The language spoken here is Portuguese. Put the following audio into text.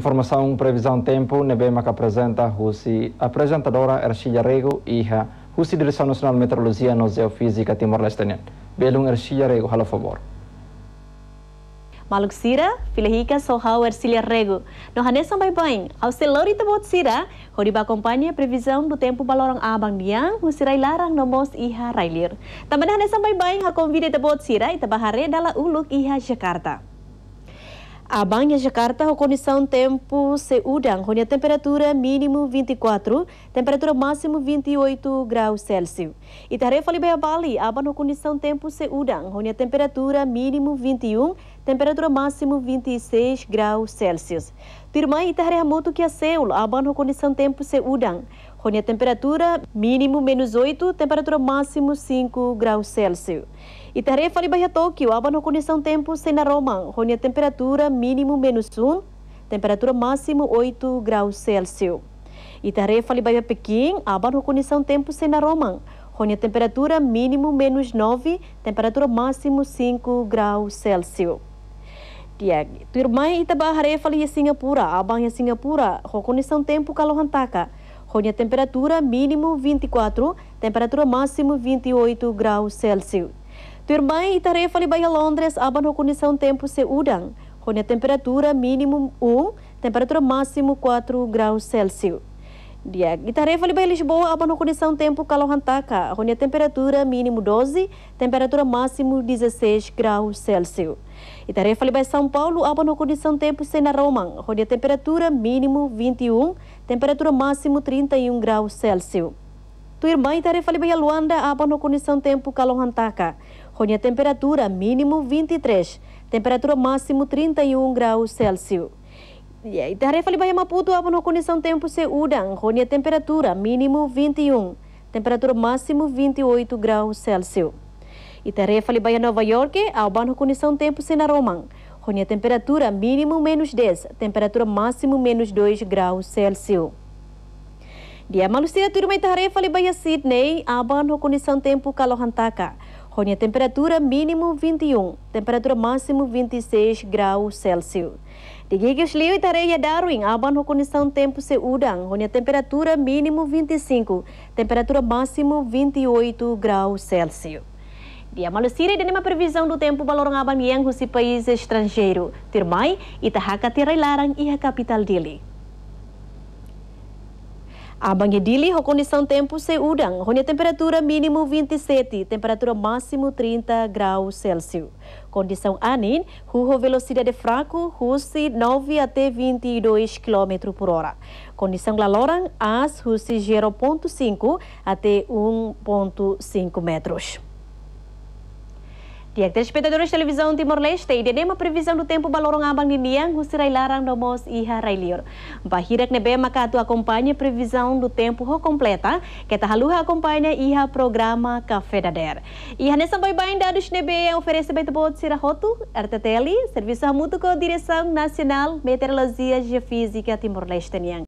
Informação Previsão Tempo, que apresenta Russi, apresentadora Ercilla Rego, hija Russi Direção Nacional de Meteorologia no Física Timor-Leste. Belum Ercilla Rego, a favor. Maluk sira, filahika sohau Ercília Rego. No Hanesan Bai Bain, ao selori tabot sira, horiba acompanha a previsão do tempo balorang abang diang, husirai larang nomos iha railir. Tambah Hanesan Bai Bain, ha convide tabot sira, bahare dala uluk iha Jakarta. A banha Jakarta, a condição tempo se udang, onde a temperatura mínimo 24, temperatura máximo 28 graus Celsius. E tarefa libera Bali, a condição tempo se udang, onde a temperatura mínimo 21, temperatura máximo 26 graus Celsius. Tirmai e tarefa moto que a Seul, condição tempo se udang, onde a temperatura mínimo menos 8, temperatura máximo 5 graus Celsius. E tarefa de Tóquio, no condição tempo sem Roma, onde a temperatura mínimo menos 1, temperatura máximo 8 graus Celsius. E tarefa de Pequim, no condição tempo sem Roma, onde a temperatura mínimo menos 9, temperatura máximo 5 graus Celsius. Tiag, tu irmã itaba tarefa de Singapura, aba em Singapura, condição tempo calohantaka, onde a temperatura mínimo 24, temperatura máximo 28 graus Celsius. Turmai e tarefa libaya Londres aban ho condição tempo se udang, com a temperatura mínimo 1, temperatura máximo 4 graus Celsius. Dia e tarefa libaya Lisboa aban ho condição tempo kalohantaka, com a temperatura mínimo 12, temperatura máximo 16 graus Celsius. E tarefa libaya São Paulo aban ho condição tempo se na Roma, com a temperatura mínimo 21, temperatura máximo 31 graus Celsius. Tuirmai tarefa libaya Luanda aban ho condição tempo kalohantaka com a temperatura mínimo 23, temperatura máximo 31 graus Celsius. E taré fali bahia Maputo apa condição tempo se udam com a temperatura mínimo 21, temperatura máximo 28 graus Celsius. E taré fali bahia Nova York, alba condição tempo se na Romang, com a temperatura mínimo menos 10, temperatura máximo menos 2 graus Celsius. Dia manusia turma itare fali bahia Sydney, abano condição tempo calorantaca Rony, temperatura mínimo 21, temperatura máximo 26 graus Celsius. De Gigas Liu e Tareia Darwin, aban ho condição tempo se udang, há a temperatura mínimo 25, temperatura máximo 28 graus Celsius. Dia malusire dan uma previsão do tempo balorong aban yang husi país estrangeiro, Tirmai, Itahaka Tirai Larang e a capital dele. Abang a condição tempo se udang, a temperatura mínimo 27, temperatura máximo 30 graus Celsius. Condição anin, rua velocidade fraco, russe 9 até 22 km por hora. Condição lalorang, as russe 0.5 até 1.5 metros. Tiyak de televisão Timor-Leste, uma previsão do tempo balorong abang niniang, husirai larang domos iha railior. Bahirak nebe maka tu acompanha previsão do tempo ho completa, que ta haluha acompanha iha programa Café da Der. a nessa boi bain da dos nebe oferece bem tebot sirahotu, RTTL, Serviço Hamutu com Direção Nacional Meteorologia Geofísica Timor-Leste niang.